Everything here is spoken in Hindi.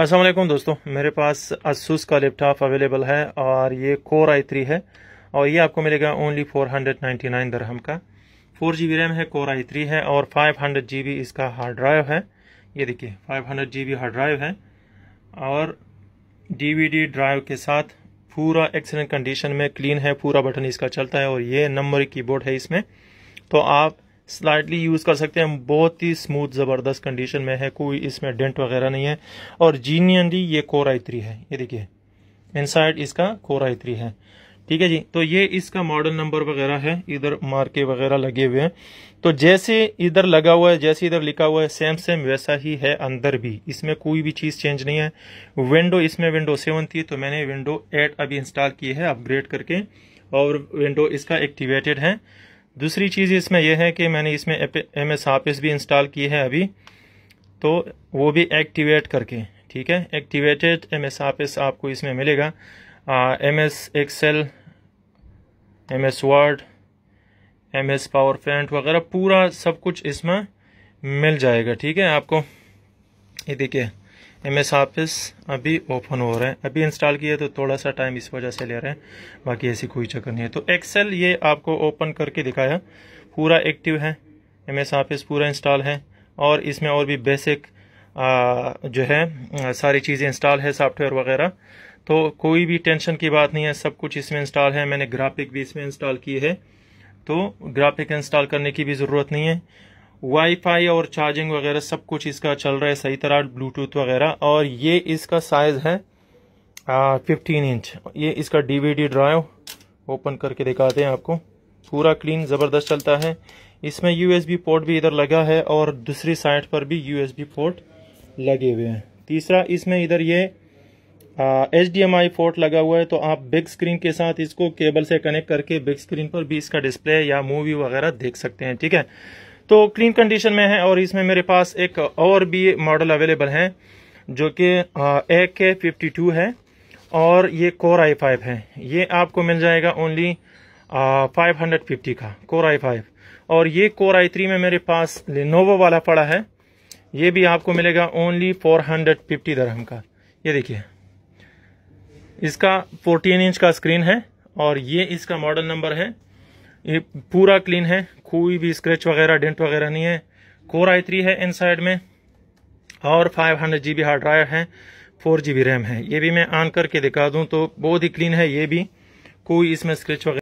असलम दोस्तों मेरे पास असूस का लैपटॉप अवेलेबल है और ये कोर आई थ्री है और ये आपको मिलेगा only four hundred ninety nine दरहम का फोर जी बी रैम है कोर आई थ्री है और फाइव हंड्रेड जी बी इसका हार्ड ड्राइव है ये देखिए five hundred G B hard drive है और डी वी डी ड्राइव के साथ पूरा एक्सलेंट कंडीशन में क्लीन है पूरा बटन इसका चलता है और ये नंबर बोर्ड है इसमें तो आप स्लाइडली यूज़ कर सकते हैं बहुत ही स्मूथ ज़बरदस्त कंडीशन में है कोई इसमें डेंट वगैरह नहीं है और जीनियनली ये कोर आई थ्री है ये देखिए इनसाइड इसका कोर आई थ्री है ठीक है जी तो ये इसका मॉडल नंबर वगैरह है इधर मार्के वगैरह लगे हुए हैं तो जैसे इधर लगा हुआ है जैसे इधर लिखा हुआ है सेम सेम वैसा ही है अंदर भी इसमें कोई भी चीज़ चेंज नहीं है विंडो इसमें विंडो सेवन थी तो मैंने विंडो एट अभी इंस्टॉल की है अपग्रेड करके और विंडो इसका एक्टिवेटेड है दूसरी चीज़ इसमें यह है कि मैंने इसमें एम एस ऑफिस भी इंस्टॉल की है अभी तो वो भी एक्टिवेट करके ठीक है एक्टिवेटेड एम एस ऑफिस आपको इसमें मिलेगा M S Excel M S Word M S power point वगैरह पूरा सब कुछ इसमें मिल जाएगा ठीक है आपको ये देखिए एम एस ऑफिस अभी ओपन हो रहे हैं अभी इंस्टॉल किया तो थोड़ा सा टाइम इस वजह से ले रहे हैं बाकी ऐसी कोई चक्कर नहीं है तो एक्सेल ये आपको ओपन करके दिखाया पूरा एक्टिव है एम एस ऑफिस पूरा इंस्टॉल है और इसमें और भी बेसिक आ, जो है सारी चीज़ें इंस्टॉल है सॉफ्टवेयर वगैरह तो कोई भी टेंशन की बात नहीं है सब कुछ इसमें इंस्टॉल है मैंने ग्राफिक भी इसमें इंस्टॉल की है तो ग्राफिक इंस्टॉल करने की भी ज़रूरत नहीं है वाईफाई और चार्जिंग वगैरह सब कुछ इसका चल रहा है सही तरह ब्लूटूथ वगैरह और ये इसका साइज़ है फिफ्टीन इंच ये इसका डीवीडी ड्राइव ओपन करके दिखाते हैं आपको पूरा क्लीन ज़बरदस्त चलता है इसमें यूएसबी पोर्ट भी इधर लगा है और दूसरी साइड पर भी यूएसबी पोर्ट लगे हुए हैं तीसरा इसमें इधर ये H D M I port लगा हुआ है तो आप बिग स्क्रीन के साथ इसको केबल से कनेक्ट करके बिग स्क्रीन पर भी इसका डिस्प्ले या मूवी वगैरह देख सकते हैं ठीक है तो क्लीन कंडीशन में है और इसमें मेरे पास एक और भी मॉडल अवेलेबल है जो कि ए के फिफ्टी टू है और ये कोर आई फाइव है ये आपको मिल जाएगा ओनली फाइव हंड्रेड फिफ्टी का कोर आई फाइव और ये कोर आई थ्री में मेरे पास लिनोवो वाला पड़ा है ये भी आपको मिलेगा ओनली फोर हंड्रेड फिफ्टी दरहम का ये देखिए इसका फोर्टीन इंच का स्क्रीन है और ये इसका मॉडल नंबर है ये पूरा क्लीन है कोई भी स्क्रैच वगैरह डेंट वगैरह नहीं है कोर आई थ्री है इन साइड में और five hundred G B hard drive है फोर जी बी रैम है ये भी मैं ऑन करके दिखा दूँ तो बहुत ही क्लीन है ये भी कोई इसमें स्क्रैच वगैरह